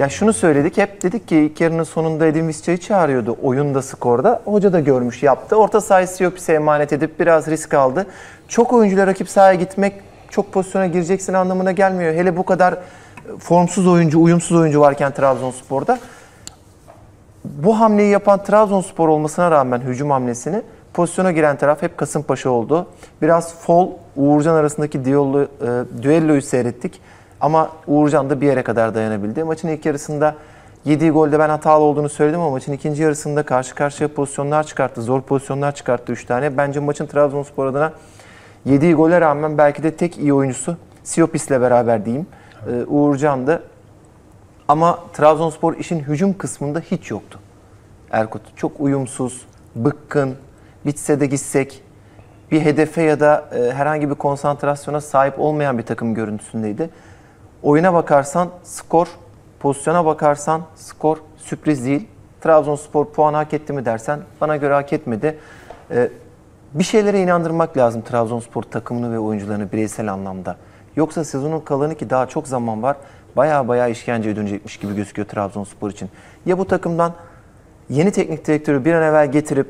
Ya şunu söyledik hep dedik ki ilk yarının sonunda Edin Visca'yı çağırıyordu oyunda skorda. Hoca da görmüş yaptı. Orta sahaya Siyops'e emanet edip biraz risk aldı. Çok oyuncular rakip sahaya gitmek çok pozisyona gireceksin anlamına gelmiyor. Hele bu kadar e, formsuz oyuncu, uyumsuz oyuncu varken Trabzonspor'da bu hamleyi yapan Trabzonspor olmasına rağmen hücum hamlesini pozisyona giren taraf hep Kasımpaşa oldu. Biraz Fol, Uğurcan arasındaki diyalog, e, düelloyu seyrettik. Ama Uğurcan da bir yere kadar dayanabildi. Maçın ilk yarısında yediği golde ben hatalı olduğunu söyledim ama maçın ikinci yarısında karşı karşıya pozisyonlar çıkarttı. Zor pozisyonlar çıkarttı 3 tane. Bence maçın Trabzonspor adına yediği gole rağmen belki de tek iyi oyuncusu Siopis'le beraber diyeyim. Evet. Uğurcan'dı. Ama Trabzonspor işin hücum kısmında hiç yoktu. Erkut çok uyumsuz, bıkkın, bitse de gitsek bir hedefe ya da e, herhangi bir konsantrasyona sahip olmayan bir takım görüntüsündeydi. Oyuna bakarsan skor, pozisyona bakarsan skor sürpriz değil. Trabzonspor puan hak etti mi dersen bana göre hak etmedi. Ee, bir şeylere inandırmak lazım Trabzonspor takımını ve oyuncularını bireysel anlamda. Yoksa sezonun kalanı ki daha çok zaman var. Baya baya işkence dönecekmiş gibi gözüküyor Trabzonspor için. Ya bu takımdan yeni teknik direktörü bir an evvel getirip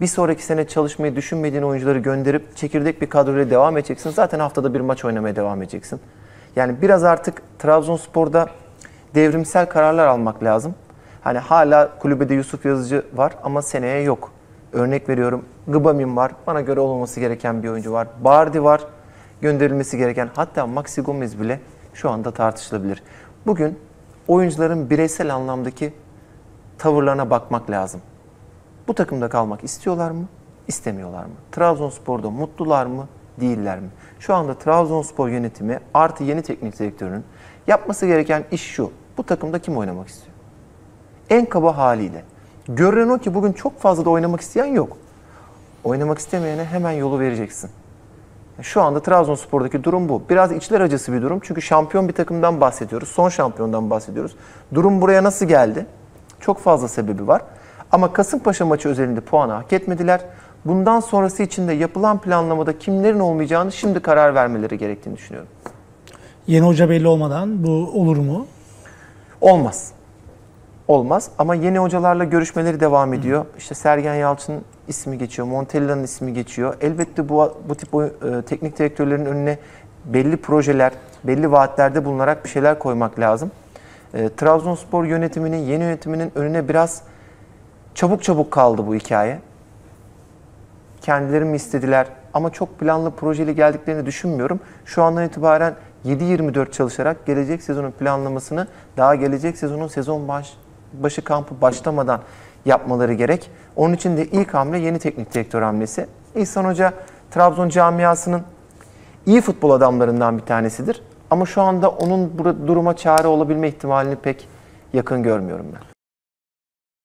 bir sonraki sene çalışmayı düşünmediğin oyuncuları gönderip çekirdek bir kadroyla devam edeceksin. Zaten haftada bir maç oynamaya devam edeceksin. Yani biraz artık Trabzonspor'da devrimsel kararlar almak lazım. Hani hala kulübede Yusuf Yazıcı var ama seneye yok. Örnek veriyorum Gıbamin var. Bana göre olmaması gereken bir oyuncu var. Bardi var. Gönderilmesi gereken hatta Maxi Gomez bile şu anda tartışılabilir. Bugün oyuncuların bireysel anlamdaki tavırlarına bakmak lazım. Bu takımda kalmak istiyorlar mı? İstemiyorlar mı? Trabzonspor'da mutlular mı? değiller mi? Şu anda Trabzonspor yönetimi artı yeni teknik direktörün yapması gereken iş şu. Bu takımda kim oynamak istiyor? En kaba haliyle. Görünen o ki bugün çok fazla da oynamak isteyen yok. Oynamak istemeyene hemen yolu vereceksin. Şu anda Trabzonspor'daki durum bu. Biraz içler acısı bir durum. Çünkü şampiyon bir takımdan bahsediyoruz. Son şampiyondan bahsediyoruz. Durum buraya nasıl geldi? Çok fazla sebebi var. Ama Kasımpaşa maçı özelinde puanı hak etmediler bundan sonrası için de yapılan planlamada kimlerin olmayacağını şimdi karar vermeleri gerektiğini düşünüyorum. Yeni hoca belli olmadan bu olur mu? Olmaz. Olmaz ama yeni hocalarla görüşmeleri devam ediyor. Hı. İşte Sergen Yalçın ismi geçiyor, Montella'nın ismi geçiyor. Elbette bu bu tip o, e, teknik direktörlerin önüne belli projeler, belli vaatlerde bulunarak bir şeyler koymak lazım. E, Trabzonspor yönetiminin, yeni yönetiminin önüne biraz çabuk çabuk kaldı bu hikaye kendileri mi istediler ama çok planlı projeli geldiklerini düşünmüyorum. Şu andan itibaren 7-24 çalışarak gelecek sezonun planlamasını daha gelecek sezonun sezon baş, başı kampı başlamadan yapmaları gerek. Onun için de ilk hamle yeni teknik direktör hamlesi. İhsan Hoca Trabzon camiasının iyi futbol adamlarından bir tanesidir. Ama şu anda onun duruma çare olabilme ihtimalini pek yakın görmüyorum ben.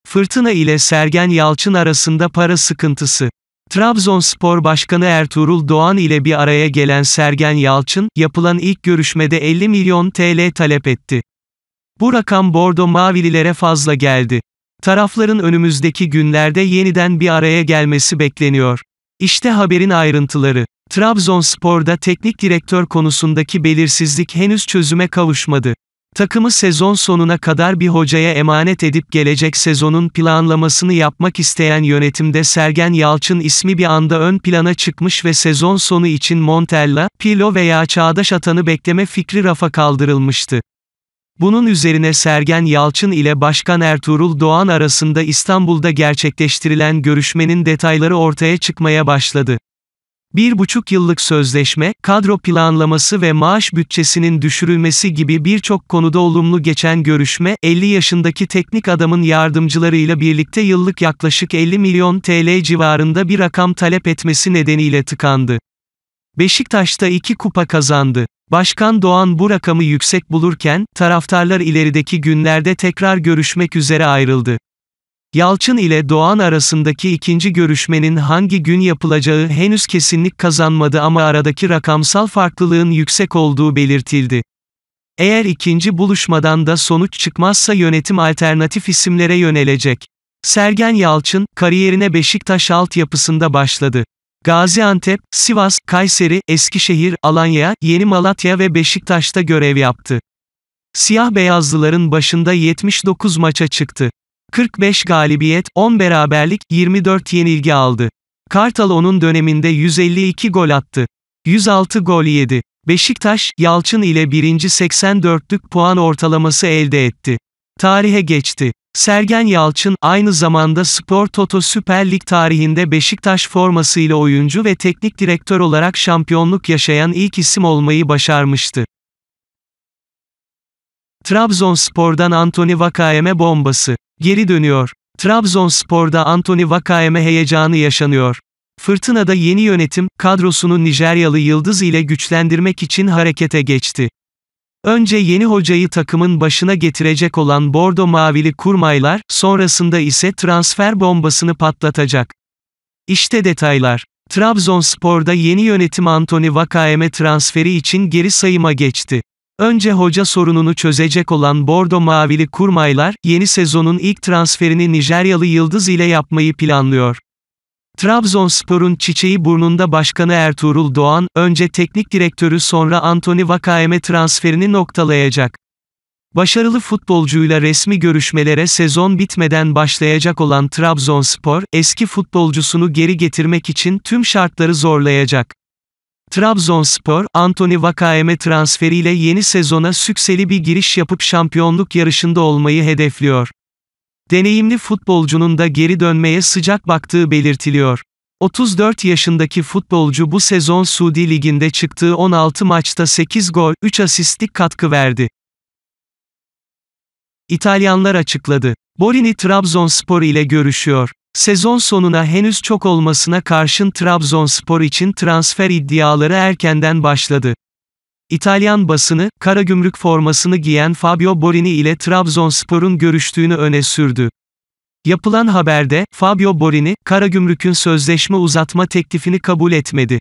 Fırtına ile Sergen Yalçın arasında para sıkıntısı. Trabzonspor Başkanı Ertuğrul Doğan ile bir araya gelen Sergen Yalçın, yapılan ilk görüşmede 50 milyon TL talep etti. Bu rakam Bordo Mavililere fazla geldi. Tarafların önümüzdeki günlerde yeniden bir araya gelmesi bekleniyor. İşte haberin ayrıntıları. Trabzonspor'da teknik direktör konusundaki belirsizlik henüz çözüme kavuşmadı. Takımı sezon sonuna kadar bir hocaya emanet edip gelecek sezonun planlamasını yapmak isteyen yönetimde Sergen Yalçın ismi bir anda ön plana çıkmış ve sezon sonu için Montella, Pilo veya Çağdaş Atan'ı bekleme fikri rafa kaldırılmıştı. Bunun üzerine Sergen Yalçın ile Başkan Ertuğrul Doğan arasında İstanbul'da gerçekleştirilen görüşmenin detayları ortaya çıkmaya başladı. Bir buçuk yıllık sözleşme, kadro planlaması ve maaş bütçesinin düşürülmesi gibi birçok konuda olumlu geçen görüşme, 50 yaşındaki teknik adamın yardımcılarıyla birlikte yıllık yaklaşık 50 milyon TL civarında bir rakam talep etmesi nedeniyle tıkandı. Beşiktaş'ta iki kupa kazandı. Başkan Doğan bu rakamı yüksek bulurken, taraftarlar ilerideki günlerde tekrar görüşmek üzere ayrıldı. Yalçın ile Doğan arasındaki ikinci görüşmenin hangi gün yapılacağı henüz kesinlik kazanmadı ama aradaki rakamsal farklılığın yüksek olduğu belirtildi. Eğer ikinci buluşmadan da sonuç çıkmazsa yönetim alternatif isimlere yönelecek. Sergen Yalçın, kariyerine Beşiktaş altyapısında başladı. Gaziantep, Sivas, Kayseri, Eskişehir, Alanya, Yeni Malatya ve Beşiktaş'ta görev yaptı. Siyah beyazlıların başında 79 maça çıktı. 45 galibiyet, 10 beraberlik, 24 yenilgi aldı. Kartal onun döneminde 152 gol attı. 106 gol yedi. Beşiktaş, Yalçın ile 1. 84'lük puan ortalaması elde etti. Tarihe geçti. Sergen Yalçın, aynı zamanda Spor Toto Süper Lig tarihinde Beşiktaş formasıyla oyuncu ve teknik direktör olarak şampiyonluk yaşayan ilk isim olmayı başarmıştı. Trabzonspor'dan Anthony Vakayeme bombası Geri dönüyor. Trabzonspor'da Anthony Vakaeme heyecanı yaşanıyor. Fırtınada yeni yönetim, kadrosunu Nijeryalı Yıldız ile güçlendirmek için harekete geçti. Önce yeni hocayı takımın başına getirecek olan Bordo Mavili kurmaylar, sonrasında ise transfer bombasını patlatacak. İşte detaylar. Trabzonspor'da yeni yönetim Anthony Vakaeme transferi için geri sayıma geçti. Önce hoca sorununu çözecek olan Bordo Mavili Kurmaylar, yeni sezonun ilk transferini Nijeryalı Yıldız ile yapmayı planlıyor. Trabzonspor'un çiçeği burnunda başkanı Ertuğrul Doğan, önce teknik direktörü sonra Anthony Vakaeme transferini noktalayacak. Başarılı futbolcuyla resmi görüşmelere sezon bitmeden başlayacak olan Trabzonspor, eski futbolcusunu geri getirmek için tüm şartları zorlayacak. Trabzonspor, Anthony Vakaeme transferiyle yeni sezona sükseli bir giriş yapıp şampiyonluk yarışında olmayı hedefliyor. Deneyimli futbolcunun da geri dönmeye sıcak baktığı belirtiliyor. 34 yaşındaki futbolcu bu sezon Suudi Ligi'nde çıktığı 16 maçta 8 gol, 3 asistlik katkı verdi. İtalyanlar açıkladı. Borini Trabzonspor ile görüşüyor. Sezon sonuna henüz çok olmasına karşın Trabzonspor için transfer iddiaları erkenden başladı. İtalyan basını, Karagümrük formasını giyen Fabio Borini ile Trabzonspor'un görüştüğünü öne sürdü. Yapılan haberde, Fabio Borini, Karagümrük'ün sözleşme uzatma teklifini kabul etmedi.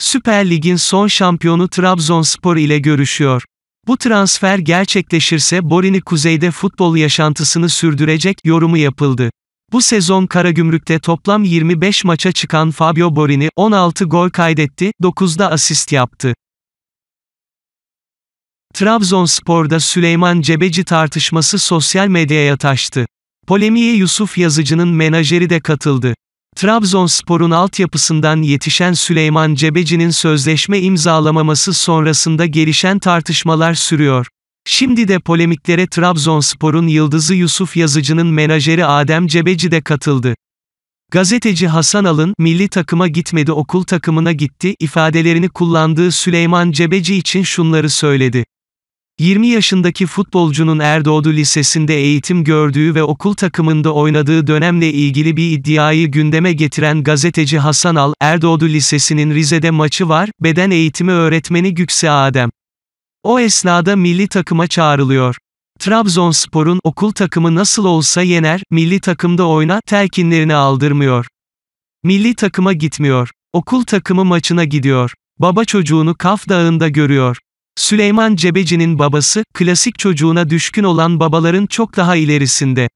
Süper Lig'in son şampiyonu Trabzonspor ile görüşüyor. Bu transfer gerçekleşirse Borini kuzeyde futbol yaşantısını sürdürecek yorumu yapıldı. Bu sezon Karagümrük'te toplam 25 maça çıkan Fabio Borini 16 gol kaydetti, 9'da asist yaptı. Trabzonspor'da Süleyman Cebeci tartışması sosyal medyaya taştı. Polemiğe Yusuf Yazıcı'nın menajeri de katıldı. Trabzonspor'un altyapısından yetişen Süleyman Cebeci'nin sözleşme imzalamaması sonrasında gelişen tartışmalar sürüyor. Şimdi de polemiklere Trabzonspor'un yıldızı Yusuf Yazıcı'nın menajeri Adem Cebeci de katıldı. Gazeteci Hasan Alın, milli takıma gitmedi okul takımına gitti ifadelerini kullandığı Süleyman Cebeci için şunları söyledi. 20 yaşındaki futbolcunun Erdoğdu Lisesi'nde eğitim gördüğü ve okul takımında oynadığı dönemle ilgili bir iddiayı gündeme getiren gazeteci Hasan Al, Erdoğdu Lisesi'nin Rize'de maçı var, beden eğitimi öğretmeni Gükse Adem. O esnada milli takıma çağrılıyor. Trabzonspor'un okul takımı nasıl olsa yener, milli takımda oyna telkinlerini aldırmıyor. Milli takıma gitmiyor. Okul takımı maçına gidiyor. Baba çocuğunu Kaf Dağı'nda görüyor. Süleyman Cebeci'nin babası, klasik çocuğuna düşkün olan babaların çok daha ilerisinde.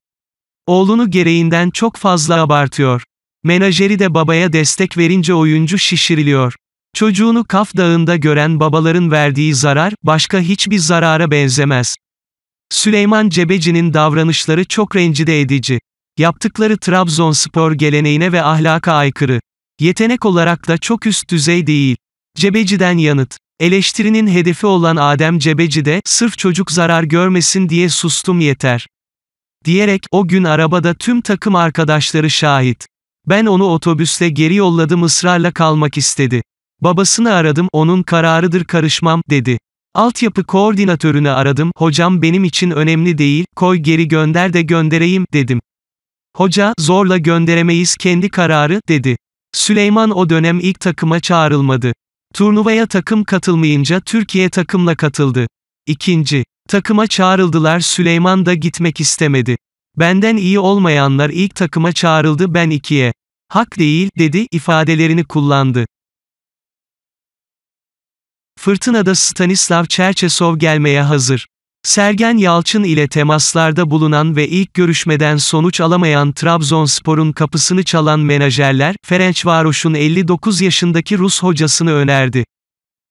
Oğlunu gereğinden çok fazla abartıyor. Menajeri de babaya destek verince oyuncu şişiriliyor. Çocuğunu Kaf Dağı'nda gören babaların verdiği zarar, başka hiçbir zarara benzemez. Süleyman Cebeci'nin davranışları çok rencide edici. Yaptıkları Trabzonspor geleneğine ve ahlaka aykırı. Yetenek olarak da çok üst düzey değil. Cebeci'den yanıt. Eleştirinin hedefi olan Adem Cebeci de, sırf çocuk zarar görmesin diye sustum yeter. Diyerek, o gün arabada tüm takım arkadaşları şahit. Ben onu otobüste geri yolladım ısrarla kalmak istedi. Babasını aradım, onun kararıdır karışmam, dedi. Altyapı koordinatörünü aradım, hocam benim için önemli değil, koy geri gönder de göndereyim, dedim. Hoca, zorla gönderemeyiz kendi kararı, dedi. Süleyman o dönem ilk takıma çağrılmadı. Turnuvaya takım katılmayınca Türkiye takımla katıldı. İkinci. Takıma çağrıldılar Süleyman da gitmek istemedi. Benden iyi olmayanlar ilk takıma çağrıldı ben ikiye. Hak değil, dedi, ifadelerini kullandı. Fırtınada Stanislav Çerçesov gelmeye hazır. Sergen Yalçın ile temaslarda bulunan ve ilk görüşmeden sonuç alamayan Trabzonspor'un kapısını çalan menajerler, Ferencvaroş'un 59 yaşındaki Rus hocasını önerdi.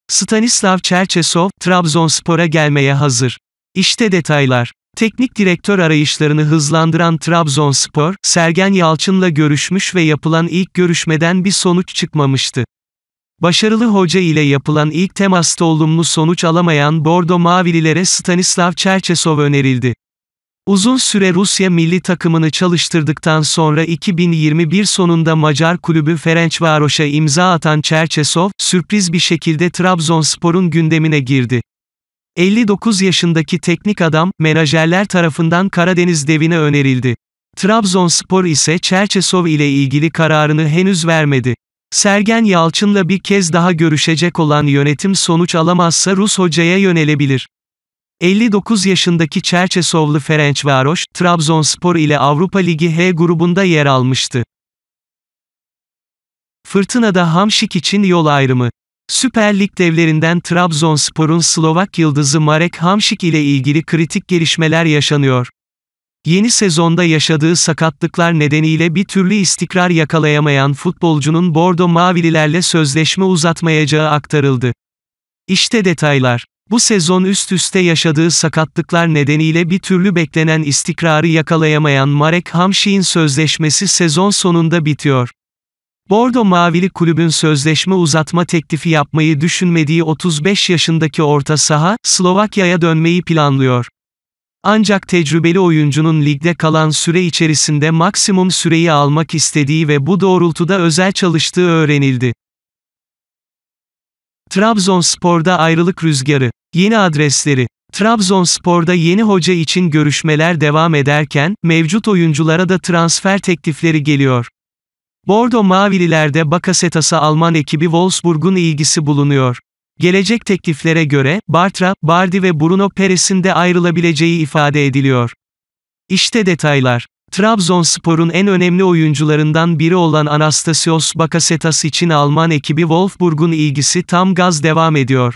Stanislav Çerçesov, Trabzonspor'a gelmeye hazır. İşte detaylar. Teknik direktör arayışlarını hızlandıran Trabzonspor, Sergen Yalçın'la görüşmüş ve yapılan ilk görüşmeden bir sonuç çıkmamıştı. Başarılı hoca ile yapılan ilk temasta olumlu sonuç alamayan Bordo Mavililere Stanislav Çerçesov önerildi. Uzun süre Rusya milli takımını çalıştırdıktan sonra 2021 sonunda Macar kulübü Ferencvaros'a imza atan Çerçesov, sürpriz bir şekilde Trabzonspor'un gündemine girdi. 59 yaşındaki teknik adam, menajerler tarafından Karadeniz devine önerildi. Trabzonspor ise Çerçesov ile ilgili kararını henüz vermedi. Sergen Yalçın'la bir kez daha görüşecek olan yönetim sonuç alamazsa Rus hocaya yönelebilir. 59 yaşındaki Çerçesovlu Ferencvaroş, Trabzonspor ile Avrupa Ligi H grubunda yer almıştı. Fırtınada Hamşik için yol ayrımı. Süper Lig devlerinden Trabzonspor'un Slovak yıldızı Marek Hamşik ile ilgili kritik gelişmeler yaşanıyor. Yeni sezonda yaşadığı sakatlıklar nedeniyle bir türlü istikrar yakalayamayan futbolcunun Bordo Mavililerle sözleşme uzatmayacağı aktarıldı. İşte detaylar. Bu sezon üst üste yaşadığı sakatlıklar nedeniyle bir türlü beklenen istikrarı yakalayamayan Marek Hamşik'in sözleşmesi sezon sonunda bitiyor. Bordo Mavili kulübün sözleşme uzatma teklifi yapmayı düşünmediği 35 yaşındaki orta saha, Slovakya'ya dönmeyi planlıyor. Ancak tecrübeli oyuncunun ligde kalan süre içerisinde maksimum süreyi almak istediği ve bu doğrultuda özel çalıştığı öğrenildi. Trabzonspor'da ayrılık rüzgarı. Yeni adresleri. Trabzonspor'da yeni hoca için görüşmeler devam ederken, mevcut oyunculara da transfer teklifleri geliyor. Bordo Mavililerde Bakasetas'a Alman ekibi Wolfsburg'un ilgisi bulunuyor. Gelecek tekliflere göre, Bartra, Bardi ve Bruno Perez'in de ayrılabileceği ifade ediliyor. İşte detaylar. Trabzonspor'un en önemli oyuncularından biri olan Anastasios Bakasetas için Alman ekibi Wolfsburg'un ilgisi tam gaz devam ediyor.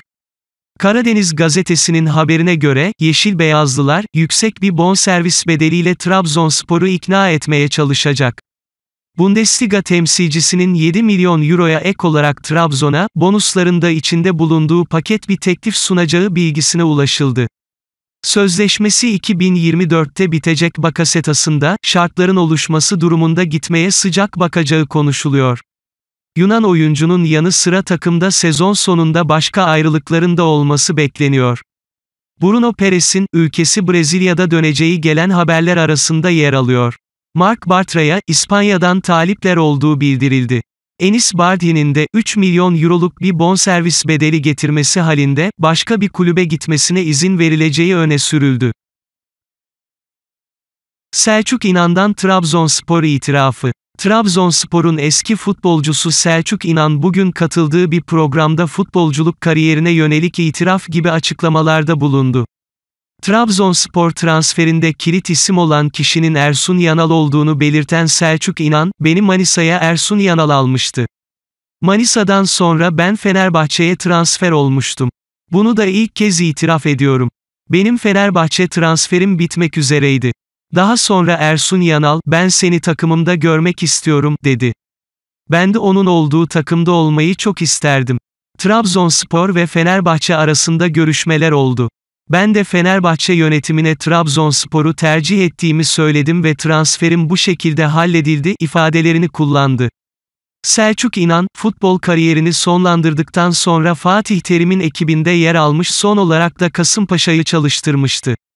Karadeniz gazetesinin haberine göre, Yeşil Beyazlılar, yüksek bir bonservis bedeliyle Trabzonspor'u ikna etmeye çalışacak. Bundesliga temsilcisinin 7 milyon euroya ek olarak Trabzon'a, bonuslarında içinde bulunduğu paket bir teklif sunacağı bilgisine ulaşıldı. Sözleşmesi 2024'te bitecek Bakasetas'ında, şartların oluşması durumunda gitmeye sıcak bakacağı konuşuluyor. Yunan oyuncunun yanı sıra takımda sezon sonunda başka ayrılıkların da olması bekleniyor. Bruno Peres'in, ülkesi Brezilya'da döneceği gelen haberler arasında yer alıyor. Mark Bartra'ya İspanya'dan talipler olduğu bildirildi. Enis Bardi'nin de 3 milyon euroluk bir bonservis bedeli getirmesi halinde başka bir kulübe gitmesine izin verileceği öne sürüldü. Selçuk İnan'dan Trabzonspor itirafı. Trabzonspor'un eski futbolcusu Selçuk İnan bugün katıldığı bir programda futbolculuk kariyerine yönelik itiraf gibi açıklamalarda bulundu. Trabzonspor transferinde kilit isim olan kişinin Ersun Yanal olduğunu belirten Selçuk İnan, beni Manisa'ya Ersun Yanal almıştı. Manisa'dan sonra ben Fenerbahçe'ye transfer olmuştum. Bunu da ilk kez itiraf ediyorum. Benim Fenerbahçe transferim bitmek üzereydi. Daha sonra Ersun Yanal, ben seni takımımda görmek istiyorum, dedi. Ben de onun olduğu takımda olmayı çok isterdim. Trabzonspor ve Fenerbahçe arasında görüşmeler oldu. Ben de Fenerbahçe yönetimine Trabzonspor'u tercih ettiğimi söyledim ve transferim bu şekilde halledildi ifadelerini kullandı. Selçuk İnan, futbol kariyerini sonlandırdıktan sonra Fatih Terim'in ekibinde yer almış son olarak da Kasımpaşa'yı çalıştırmıştı.